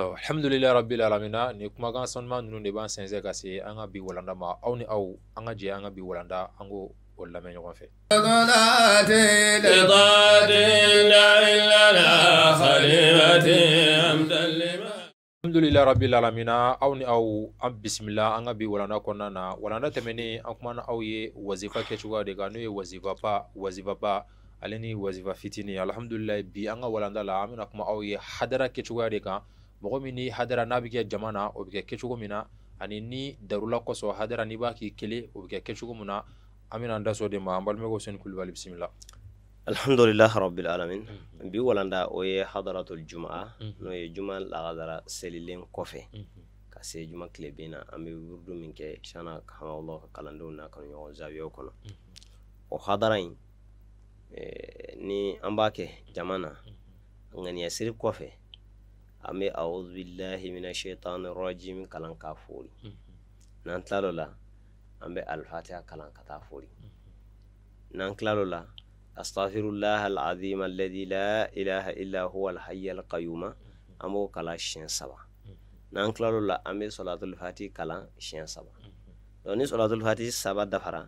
alhamdulilahi rabbil alamina nin kumakan sanuman ninnu de b'an sɛnsɛn ka se an ka bi walanda ma aw ni aw an ka jɛ an ka bi walanda an k'o o lamɛn ɲɔgɔn fɛ. alhamdulilahi rabbil alamina aw ni aw an bisimila an ka bi walanda kɔnɔna na walanda tɛmɛnen an kumana aw ye wazifa kɛcogoya de kan n'o ye wazifa ba wazifa ba ale ni wazifa fitinin alhamdulilahi bi an ka walanda la an bɛna kuma aw ye hadara kɛcogoya de kan. mɔgɔ min ni hadara n'a bɛ kɛ jama na o bɛ kɛ kɛcogo min na ani ni darula kosɔn hadara n'i b'a k'i kelen o bɛ kɛ kɛcogo min na an bɛna an da so de ma an balimakɛ sɔni kulubali bisimila. alhamdulilah rabil alamin bi walanda o ye hadaratul juma n'o ye juma lahadara selilen kɔfɛ ka se juma tile bi na an bɛ wurudu min kɛ sanna hamawulaw ka kalandenw n'a kanu ɲɔgɔn zawiyaw kɔnɔ o hadara in eh, ni an b'a kɛ jama na ŋaniya siri kɔfɛ. ame bɛ billahi mina seetaani rajim kalan k'a fori n'an talola ambe al fatiha kalan ka fori n'an klalola la astaghfirullah al-azim alladhi la ilaha illa huwa al-hayy al-qayyum amo kala shin saba n'an klalola ame salatul fatiha kalan shin saba donc ni sɔlatul saba dafara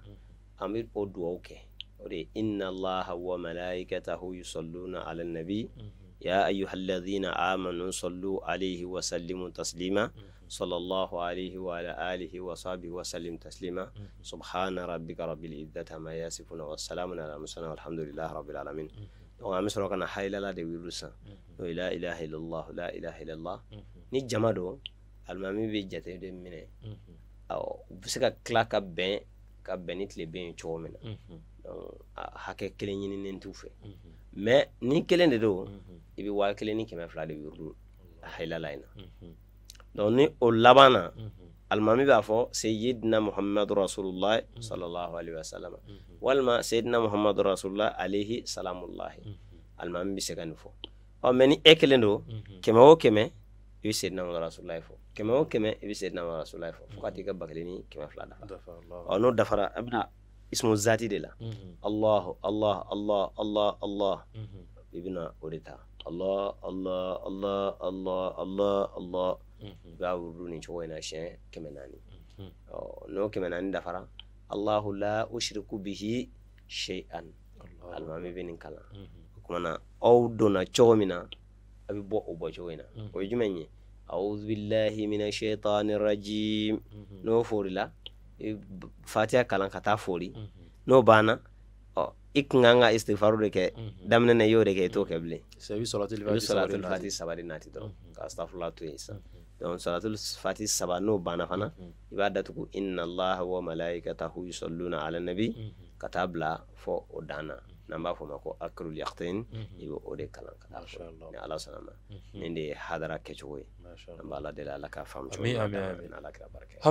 an bɛ o duwa oke ore inna allaha wa malaikatahu yusalluna ala nabi mm -hmm. يا أيها الذين آمنوا صلوا عليه وسلموا تسليما صلى الله عليه وعلى آله وصحبه وسلم تسليما سبحان ربك رب العزة ما يصفون والسلام على المرسلين والحمد لله رب العالمين دونك أمي سورة كنا حايلة لا لا إله إلا الله لا إله إلا الله ni jama do alimami bɛ jate de minɛ awɔ u bɛ se ka tila ka bɛn ka bɛn ni tile bɛn ye cogo min na donc hakɛ kelen ɲininen t'u fɛ mɛ ni kelen de don i bɛ waa kelen ni kɛmɛ fila de yururu a hailala in na donc ni o laban na alimami b'a fɔ seyidina muhamadu rasulillah sallallahu alaihi wa sallam walima seyidina muhamadu rasulillah alehi salamulahi alimami bɛ se ka nin fɔ ɔ mɛ ni e kelen don kɛmɛ o kɛmɛ i bɛ seyidina muhamadu rasulillah fɔ kɛmɛ o kɛmɛ i bɛ seyidina muhamadu rasulillah fɔ fo ka t'i ka ba kelen ni kɛmɛ fila dafa ɔ n'o dafara a bɛna اسمه الذاتي ديلا الله الله الله الله الله ابن اوريتا الله الله الله الله الله الله باوروني شوينا شيء كمناني أو نو كمناني دفرا الله لا أشرك به شيئا المامي بين كلا كمانا أو دونا شومينا أبي بو أو بو شوينا ويجمعني أعوذ بالله من الشيطان الرجيم نو فوري لا fatiya kalan ka taa foli mm -hmm. n'o banna ɔ i kun kan ka istifaru de kɛ mhm. daminɛ na i y'o de kɛ i t'o kɛ bilen i bɛ sɔrɔtuli fati saba de nati dɔrɔn mhm. ka astafurla to yen sisan mhm. donc sɔrɔtuli fati saba n'o banna fana i b'a datugu inna allah wa malaikatahu yusalluna ala nabi ka taa bila fɔ o dan na n'an b'a fɔ ma ko akirul yaqtin i bɛ o de kalan ka taa fɔ ni ala sɔnna ma nin de ye hadara kɛcogo ye an b'a ala deli ala ka faamu cogo min na ala kira barika